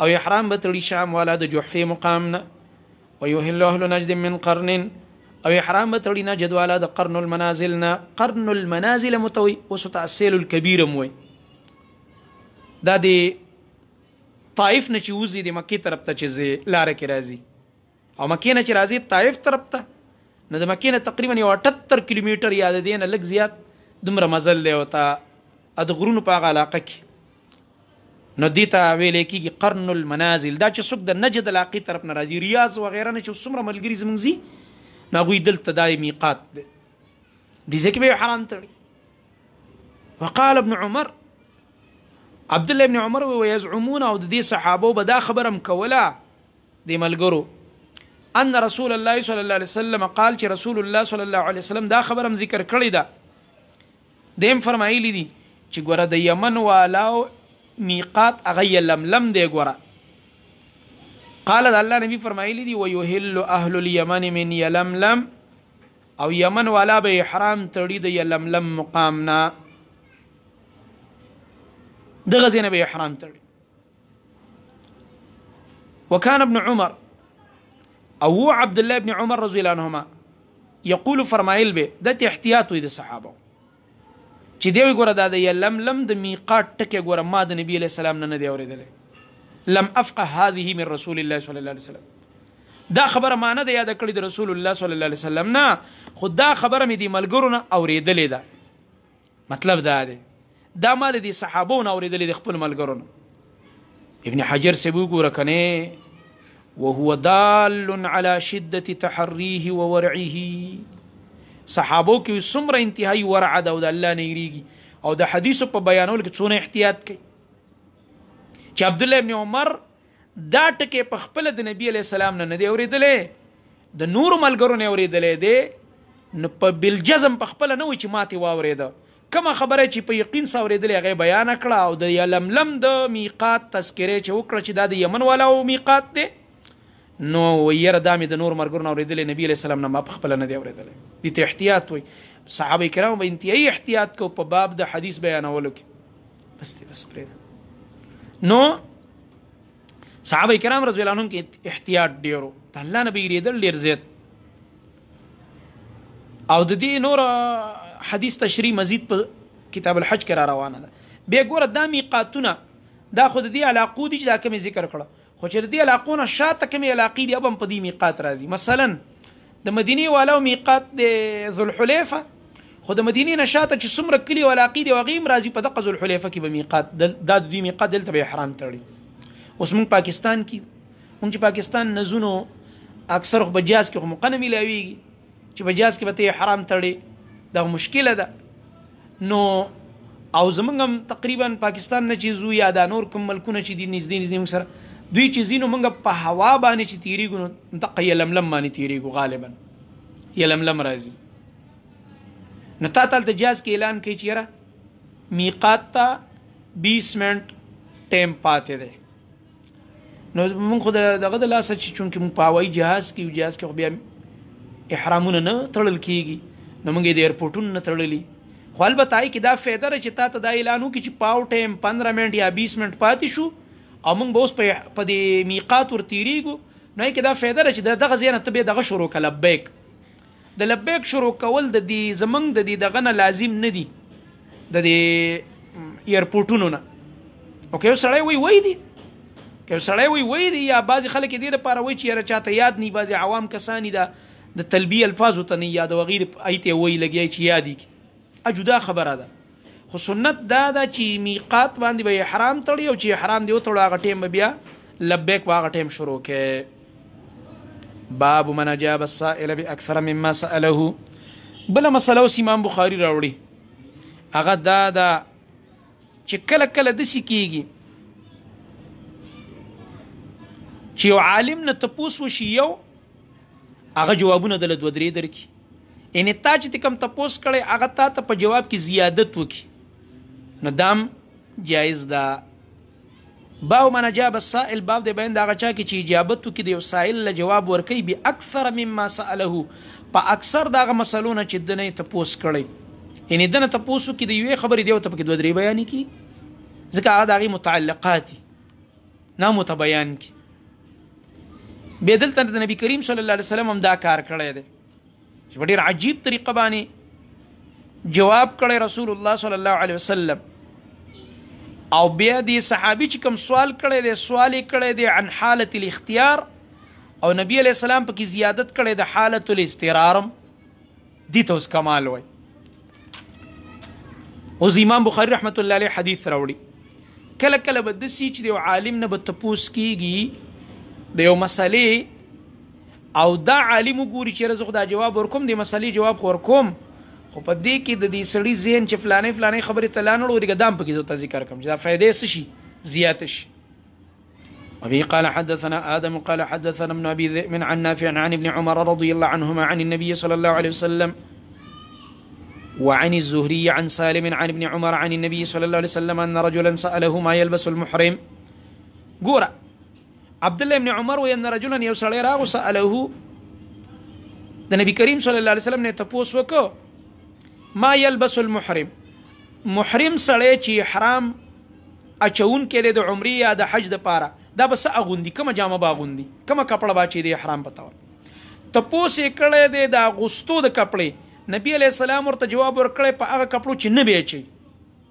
او احرام به تړي شام والا د جحفه مقامنا ويحل اهل نجد من قرن او احرام تړي نه جدواله د قرن المنازل نه قرن المنازل متوي اوس تاسیل الكبیر موي دا دی طائف نه چې وزي د مکی طرف ته چې لار کې راځي او مکی نه چې راځي طائف طرف ته نو د مکی نه تقریبا 78 کیلومتر یاد دي نه لګ زیات دومره مزل دی وتا د غرونو په علاقه کې نو دیتا ویلې کېږي قرن المنازل دا چې څوک د نجد علاقې طرف نه راځي ریاض وغیرہ نه چې څومره ملګری زمونږ ناغوی دلته دای میقات دی دي ځکه به حرام تړي وقال ابن عمر عبد الله ابن عمر ويزعمون او د دې صحابو به دا خبرم کوله دی ملګرو ان رسول الله صلی الله علیه وسلم قال چې رسول الله صلی الله علیه وسلم دا خبرم ذکر کړی ده دیم فرمایلی دي چې ګوره د یمن والاو میقات اغه لملم دی ګوره قال الله نبی فرمایلی دی و یحل اهل الیمن من یلملم او یمن والا به احرام تړي د یلملم مقام نه دغه زینب احرام تړي وكان ابن عمر او عبد الله بن عمر رضي الله عنهما يقول فرمایل به د احتیاط د صحابه چې دی وګوره د یلملم د میقات ټکه ګوره ما د نبی له سلام نه نه دی اورېدلی لم افقه هذه من رسول الله صلی الله علیه وسلم دا خبره ما نه د یاد کړی د رسول الله صلی الله علیه وسلم نه خو دا خبره مې دی ملګرو نه اوریدلې ده مطلب دا دی دا مال دي صحابو نه اوریدلې د خپل ملګرو نه ابن حجر سبو ګوره کنه وهو دال على شده تحريه وورعه صحابو کې څومره انتهایی ورعه ده او د الله نه او د حدیثو په بیانولو کې څونه احتیاط کوي چې عبد الله ابن عمر دا ټکه په خپل د نبی علی السلام نه دی اوریدلې د نور ملګرو نه اوریدلې دی نو په بل جزم په خپل نه و چې ماته واوریده کما خبره چې په یقین ساوریدلې هغه بیان کړه او د یلملم د میقات تذکره چې وکړه چې دا د یمن والا او میقات دی نو ویر دامه د نور مرګور نو اوریدلې نبی علی السلام نه ما په خپل نه دی اوریدلې دي ته احتیاط وي صحابه کرام به انتهایی احتیاط کو په باب د حدیث بیانولو کې بس دې بس پرې نو صحابه کرام رضی الله عنهم کې احتیاط ډیرو د الله نبی ریدل ډیر زیات او د دې نور حدیث تشریح مزید په کتاب الحج کې را روانه ده به ګوره د میقاتونه دا خود دې علاقو دي چې دا کوم ذکر کړه خو چې دې علاقونه شاته کوم علاقې دي ابم په دې میقات راځي مثلا د مدینه والو میقات د ذوالحلیفه خو د مدینې نشاته چې څومره کلی او علاقې دی وغیم راځي په دغه ذوالحلیفه کې به میقات دا د دوی میقات دلته به حرام تړي اوس موږ پاکستان کې موږ چې پاکستان نزونو اکثر خو بجاز کې خو مقنه ملاويږي چې بجاز کې به ته حرام تړي دا مشکله ده نو او زمونږ هم تقریبا پاکستان نه چې زو یا دا نور کوم ملکونه چې دي نږدې نږدې سره دوی چې زینو موږ په هوا باندې چې تیریږو نو دقه یلملم باندې تیریږو غالبا یلملم راځي نو تا تل د جاز کې اعلان کوي چیرې میقات تا 20 منټ ټیم پاتې دی نو مونږ خو دغه د لاسه چې چونکه مونږ په هوایي جهاز کې یو جهاز کې خو بیا احرامونه نه تړل کیږي نو مونږ د ایرپورټونو نه تړلې خو البته آی کې دا فایده رې چې تا ته دا اعلانو کې چې پاو ټیم 15 منټ یا 20 منټ پاتې شو او مونږ به اوس په په دې میقات ورتیریګو نو کې دا فایده رې چې دغه ځینې ته به دغه شروع کله بیک د لبیک شروع کول د دې زمنګ د دې دغه نه لازم نه دی د دې ایرپورټونو نه او که سړی وای وای دی که سړی وای وای دی یا بعضی خلک دې لپاره وای چې را چاته یاد نه بعضی عوام کسانی دا د تلبیه الفاظ ته نه یاد وغیر ایت وای لګی چې یاد کی اجدا خبره ده خو سنت دا دا چې میقات باندې به حرام تړي او چې حرام دی او تړه غټیم بیا لبیک واغټیم شروع کې باب من اجاب السائل باكثر مما ساله بل مسله اوس امام بخاری راوړي هغه دا دا چې کله کله د سکیږي چې یو عالم نه تپوس وشي یو هغه جوابونه د لدو درې درکې ان تا چې کوم تپوس کړي هغه تا ته په جواب کې زیادت وکي نو دام جایز ده دا باو من جاب السائل باب د بیان دغه چا کې چې اجابت تو کې د یو سائل له جواب ورکي به اکثر مما سأله په اکثر دغه مسلونه چې دنه ته پوس کړي یعنی دنه ته پوسو کې د یو خبرې دی ته په کې دوه درې بیان کی ځکه هغه دغه متعلقات نه متبیان کی به دلته د نبی کریم صلی الله علیه وسلم هم دا کار کړی دی چې ډیر عجیب طریقه باندې جواب کړی رسول الله صلی الله علیه وسلم او بیا دی صحابي چې کوم سوال کړي دی سوال کړي دی عن حالت الاختيار او نبی علی السلام پکې زیادت کړي د حالت الاسترارم دي ته اوس کمال وای او امام بخاری رحمت الله علیه حدیث راوړي کله کله به د سې چې دی عالم نه به تپوس کیږي د یو مسلې او دا عالم ګوري چې رزق دا جواب ورکوم دی مسلې جواب ورکوم خو په دې کې د دې سړي ذهن چې فلانې فلانه فلانه خبره تلانړ ورګه دام پکې زو ذکر کوم چې دا فائدې څه شي زیات شي وبه قال حدثنا آدم قال حدثنا ابن أبي من عن نافع عن ابن عمر رضي الله عنهما عن النبي صلى الله عليه وسلم وعن الزهري عن سالم عن ابن عمر عن النبي صلى الله عليه وسلم أن رجلا سأله ما يلبس المحرم قورا عبد الله بن عمر وان رجلا يوصل راغ سأله النبي كريم صلى الله عليه وسلم نتفوس وكو ما يلبس المحرم محرم سړی چې احرام اچون کې د عمرې یا د حج د پاره دا بس اغوندي کوم جامه باغوندي کوم کپړه باچې د احرام پتاور تپوس کړه د دا غوستو د کپړې نبی علی السلام ورته جواب ورکړ په هغه کپړو چې نه بیچي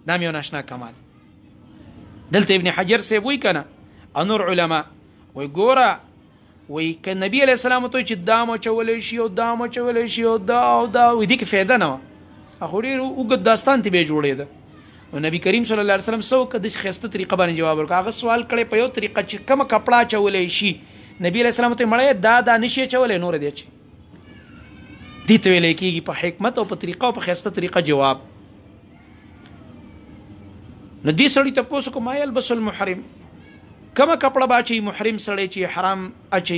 دا مې ناشنا کمال دلته ابن حجر سی وای کنه انور علما وای ګوره وای ک نبی علی السلام ته چې دامه چولې شي او دامه چولې شي او دا او دا وې دې کې فائدہ نه اخوري وګد داستان ته به جوړې ده او نبی کریم صلی الله علیه وسلم سو کده خسته طریقه باندې جواب ورکړ هغه سوال کړي په یو طریقه چې کوم کپڑا چولې شي نبی علیہ السلام ته مړې دا دا نشي چولې نور دی چې دې ته ویل کېږي په حکمت او په طریقه او په خسته طریقه جواب نو دې سړی ته پوس کوم البس المحرم کما کپڑا باچی محرم سړی چې حرام اچي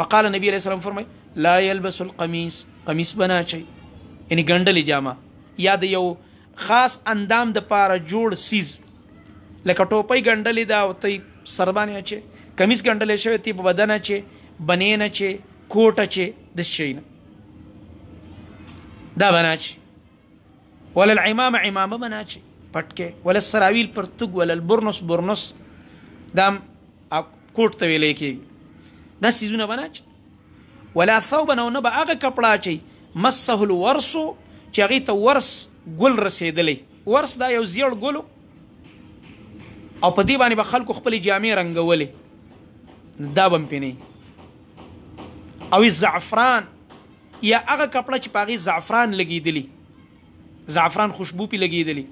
فقال نبی علیہ السلام فرمای لا يلبس القميص قميص بنا چي یعنی ګنڈلی جامه یا د یو خاص اندام د پاره جوړ سیز لکه ټوپۍ ګنډلې ده او ته سربانې اچې کمیز ګنډلې شوی تی په بدن اچې بنې نه چې کوټ اچې د شي نه دا بناچ ولا العمامه عمامه بناچ پټکه ولا السراویل پرتګ ولا البرنس برنس دام کوټ ته ویلې کې دا سيزونه بناچ ولا ثوبا او نه به هغه کپڑا چي مسه الورسو چې هغه ته ورس ګل رسیدلې ورس دا یو زیړ ګلو او په دې باندې به خلکو خپل جامې رنگولې دا بم پینې او زعفران یا هغه کپړه چې پاغي زعفران لګیدلی زعفران خوشبو پی لګیدلی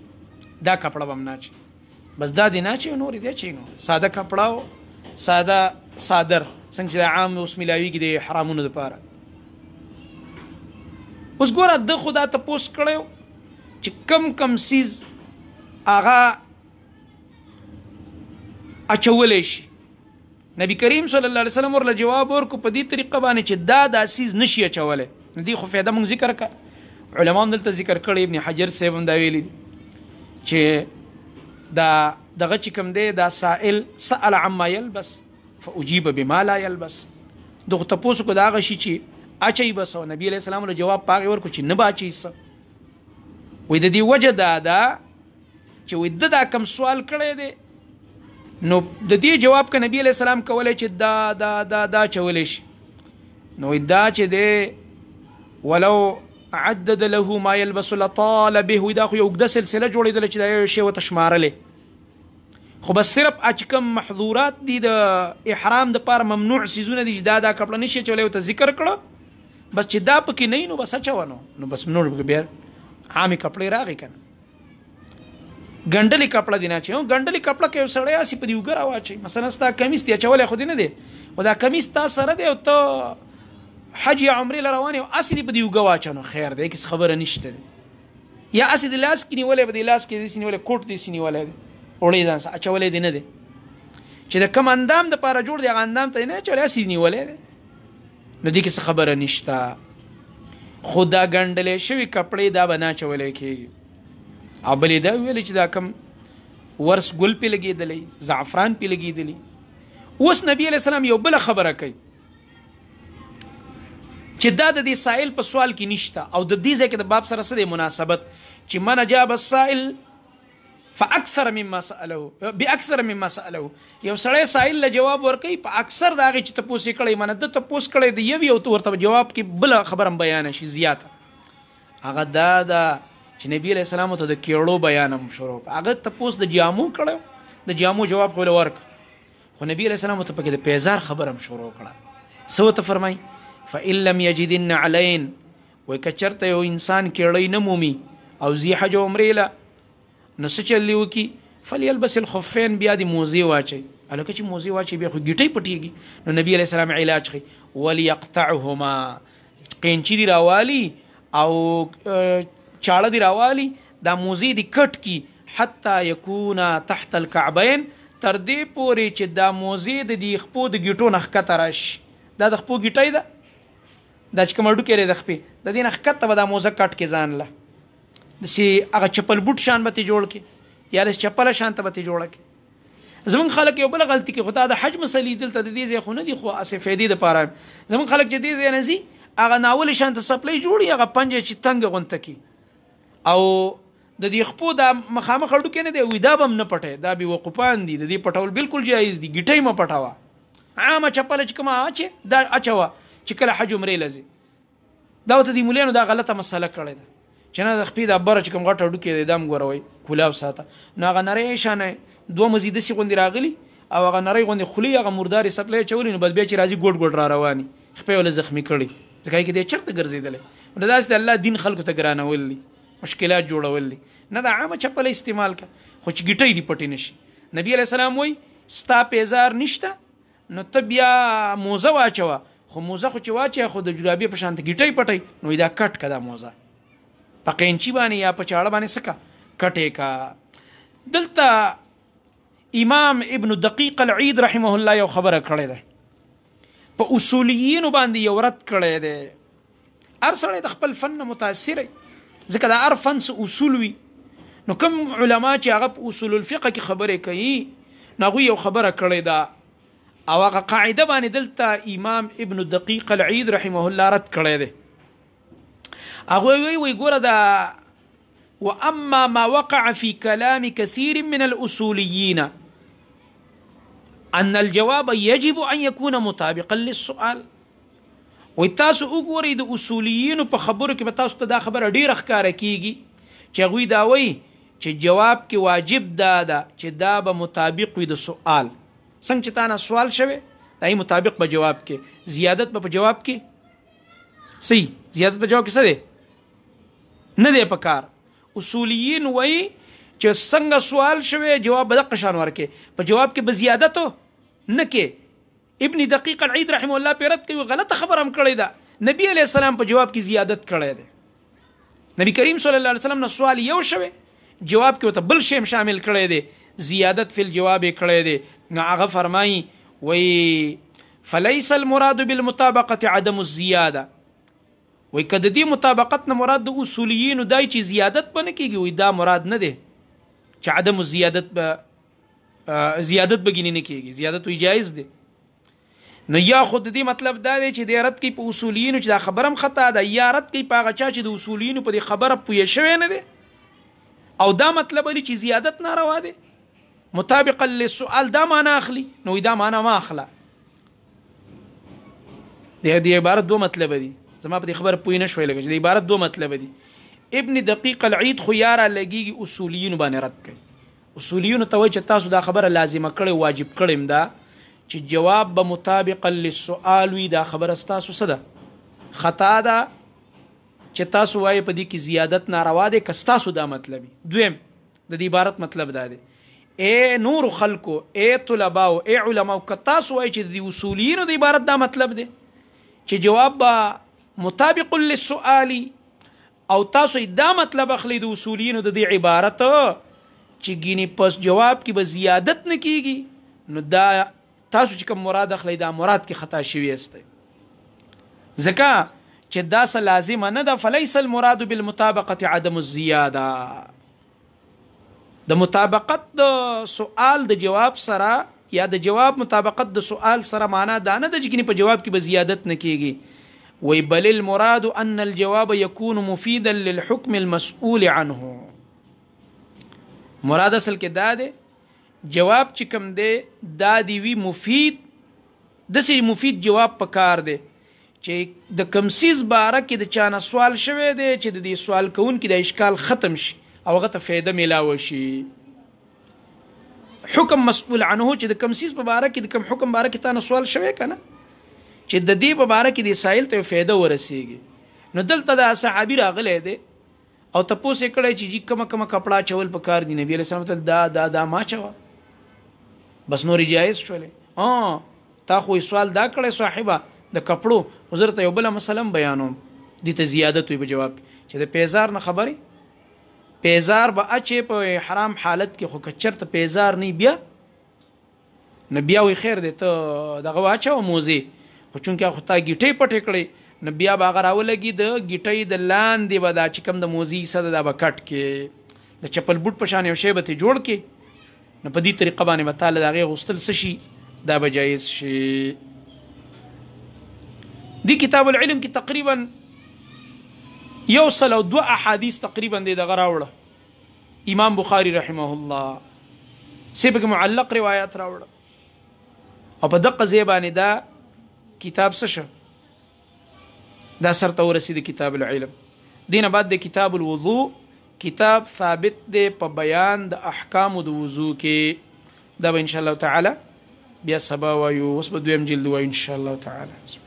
دا کپړه بم نه چې بس دا دی نه چې نور دی چې نو ساده کپړه ساده صادر څنګه چې عام اوس ملاویږي د حرامونو لپاره اوس ګوره د خدا ته پوس کړو چې کم کم سیز آغا اچولې شي نبی کریم صلی الله علیه وسلم ورله جواب ورکو په دې طریقه باندې چې دا د سیز نشي اچولې دې خو فایده مونږ ذکر کړ علما هم دلته ذکر کړی ابن حجر صاحب هم دا ویلي چې دا دغه چې کوم دی دا سائل سأل عما يلبس فاجيب بما لا يلبس دغه تاسو کو دا غشي چې اچي بس او نبی علیہ السلام له جواب پاغه ورکو چې نه باچي س وې د دې وجه دا دا چې وې دا کم سوال کړی دی نو د دې جواب ک نبی علیہ السلام کولای چې دا دا دا دا چولې شي نو دا چې دی ولو عدد له ما يلبس لطال به دا خو یو د سلسله جوړیدل چې دا یو شی وته شمارله خو بس صرف اچکم محظورات دي د احرام د پار ممنوع سيزونه دي دا دا کپړه نشي چولې ته ذکر کړه بس چې دا پکې نه نو بس اچوانو نو بس نور بیا عامي کپړې راغی کنه ګندلې کپړه دینا چې ګندلې کپړه کې سړی اسی په دیوګر واچي مثلا ستا کمیس ته چولې خو دی نه دی خدا کمیس تا سره دی او ته حج عمره لروانه او اسی په دیوګه واچنو خیر دی کیس خبره نشته یا اسی د لاس کې نیولې به د لاس کې د سینولې کوټ دی سینولې اورې ځان اچولې دی نه دی چې د کم اندام د پاره جوړ دی غندام ته نه چولې اسی نیولې نو دې کې خبره نشته خدا ګندلې شوی کپړې دا بنا چولې کې او بلې دا ویل چې دا کم ورس ګل پی لګېدلې زعفران پی لګېدلې اوس نبی علیہ السلام یو بل خبره کوي چې دا د سائل په سوال کې نشته او د دې ځکه د باب سره سره مناسبت چې من جاب السائل فاکثر مما ساله باکثر مما ساله یو سړی سائل له جواب ورکي په اکثر دا غي چې ته پوسې کړي منه د ته پوس کړي دی یو یو تورته جواب کې بل خبرم بیان شي زیات هغه دا دا چې نبی علیہ السلام ته د کیړو بیانم شروع هغه ته پوس د جامو کړو د جامو جواب خو ورک خو نبی علیہ السلام ته پکې د پیزار خبرم شروع کړه سو ته فرمای فإن لم يجدن علين وکچرته یو انسان کیړی نه مومي او زی حج عمره نو څه چلی وکي فلیلبس الخفین بیا د موزې واچي الکه چې موزې واچي بیا خو ګټي پټيږي نو نبی علی السلام علاج خي وليقطعهما قینچی دی راوالی او چاړه دی راوالی دا موزې دی کټ کی حتا یکونا تحت الكعبين تر دې پورې چې دا موزې د دې خپو د ګټو نخ کترش دا د خپو ګټي ده دا چې کوم ډو کې لري د خپې د دې نخ کته به دا موزه کټ کې ځان له دسی هغه چپل بوټ شان به جوړ کې یا لس چپل شان ته به جوړ کې زمون خلک یو بل غلطي کې خدا د حج مسلې دلته د دې ځای خو نه دي خو اسې فائدې د پاره زمون خلک چې دې ځای نه زی هغه ناول شان ته سپلې جوړي هغه پنځه چې تنگ غونته کې او د دې خپو د مخامخ اړو کې نه دی وېدا بم نه پټه دا به وقفان دي د دې پټول بالکل جایز دي گټي م پټاوا عام چپل چې کما اچ دا اچوا چې کله حج عمره لزی دا ته دې مولانو دا غلطه مسله کړې ده چې نه د خپې د بره چې کوم غټه ډوکې د دام ګوروي کولاب ساته نو هغه نری شانه دوه مزید سي غوندي راغلی او هغه نری غوندي خلی هغه مرداري سپلې چولې نو بس به چې راځي ګوډ ګوډ را رواني خپې ول زخمی کړي ځکه کې دې چرته ګرځیدلې نو داسې الله دین خلکو ته ګرانولې مشکلات جوړولې نه د عامه چپل استعمال کا خو چې ګټي دی پټې نشي نبی عليه السلام وای ستا پیزار نشته نو ته بیا موزه واچوه خو موزه خو چې واچې خو د جرابې په شان ته گیټي پټي نو دا کټ کده موزه په قینچی باندې یا په چاړه باندې سکا کټه کا دلته امام ابن دقیق العید رحمه الله یو خبره کړې ده په اصولیین باندې یو رد کړې ده ارسل د خپل فن متاثر ځکه دا عرفن اصول وی نو کوم علما چې هغه په اصول الفقه کې خبره کوي نو یو خبره کړې ده او هغه قاعده باندې دلته امام ابن دقیق العید رحمه الله رد کړی دی هغه وی وی ګوره دا واما ما وقع في كلام كثير من الاصوليين ان الجواب يجب ان يكون مطابقا للسؤال و تاسو وګورئ د اصوليینو په خبرو کې به تاسو ته دا خبره ډیره ښکاره کیږي چې هغوی دا وایي چې جواب کې واجب دا ده چې دا به مطابق وي د سؤال څنګه چې تا نه سوال شوی دای مطابق به جواب کې زیادت به په جواب کې صحیح زیادت په جواب کې څه دی نه دی پکار اصولیین وای چې څنګه سوال شوی جواب د قشان ورکه په جواب کې بزیادت نه کې ابن دقیق العید رحم الله پیرت کوي غلطه خبر هم کړی دا نبی علی السلام په جواب کې زیادت کړی دی نبی کریم صلی الله علیه وسلم نو سوال یو شوی جواب کې ته بل شی شامل کړی دی زیادت فی الجواب کړی دی هغه فرمایي وی فليس المراد بالمطابقه عدم الزياده وای کده دې مطابقت نه مراد د اصولیین دای چې زیادت بنه کیږي وای دا مراد نه دی چې عدم زیادت به زیادت بګینې نه کیږي زیادت وی جایز دی نو یا خود دې مطلب دا دی چې د رد کې په اصولیین چې دا خبرم خطا ده یا رد کې پاغه چا چې د اصولیین په دې خبره پوه شوی نه دی او دا مطلب لري چې زیادت ناروا دی مطابقا للسؤال دا معنا اخلي نو دا معنا ما اخلا دې دې عبارت دوه مطلب دي زما په خبر پوی نه شوي لګي د عبارت دوه مطلب دي ابن دقیق العید خو یارا لګي اصولیین باندې رد کوي اصولیین ته وایي چې تاسو دا خبره لازمه کړې واجب کړم دا چې جواب به مطابقا للسؤال وي دا خبره تاسو صدا خطا ده چې تاسو وایي په دې کې زیادت ناروا ده که تاسو دا مطلب دویم د دې عبارت مطلب دا دی اے نور خلکو اے طلباء او اے علما او کتا سوای چې د اصولینو د عبارت دا مطلب دی چې جواب مطابق للسؤال او تاسو دا مطلب اخلي د اصولینو د دې عبارت چې ګینه پس جواب کې به زیادت نه کیږي نو دا تاسو چې کوم مراد اخلي دا مراد کې خطا شوی است ځکه چې دا څه لازم نه ده فليس المراد بالمطابقه عدم الزياده د مطابقت د سوال د جواب سره یا د جواب مطابقت د سوال سره معنا دا نه ده چې په جواب کې به زیادت نه کیږي وی بل المراد ان الجواب يكون مفيدا للحكم المسؤول عنه مراد اصل کې دا دی جواب چې کوم دی دا دی وی مفید د سې مفید جواب پکار دی چې د کمسیز باره کې د چانه سوال شوی دی چې د دې سوال کون کې د اشکال ختم شي او هغه ته فایده میلاوي شي حکم مسؤول عنه چې د کمسیز په باره کې د کم حکم باره کې تاسو سوال شوی کنه چې د دې په اړه کې د سائل ته فایده ورسیږي نو دلته د صحابي راغلي دي او تاسو یې کړی چې کوم کوم کپڑا چول په کار دی نبی رسول الله دا دا دا ما چوا بس نو رجایز شولې اه تا خو سوال دا کړی صاحبہ د کپړو حضرت یو بل مسلم بیانوم دي ته زیادت وي په جواب چې د پیزار نه خبري پیزار به اچې په حرام حالت کې خو کچرت پیزار نه بیا نبي او خیر دې ته دغه واچو موزي خو چونکه خو تا گیټې پټې کړې نو بیا باغ راولګي د گیټې د لاندې به دا چې کم د موزي صد د بکټ کې د چپل بوټ په شان یو شی به ته جوړ کې نو په دې طریقه باندې متاله دا غي غوستل سشي دا به جایز شي دی کتاب العلم کې تقریبا یو سل او دو احادیث تقریبا دی دغه راوړه امام بخاری رحمه الله سبق معلق روایت راوړه او په دقه زیبانې دا کتاب څه شو دا سرته ورسید کتاب العلم دینه بعد د کتاب الوضو کتاب ثابت دی په بیان د احکام د وضو کې دا به ان شاء الله تعالی بیا سبا وایو اوس به دویم جلد وایو ان شاء الله تعالی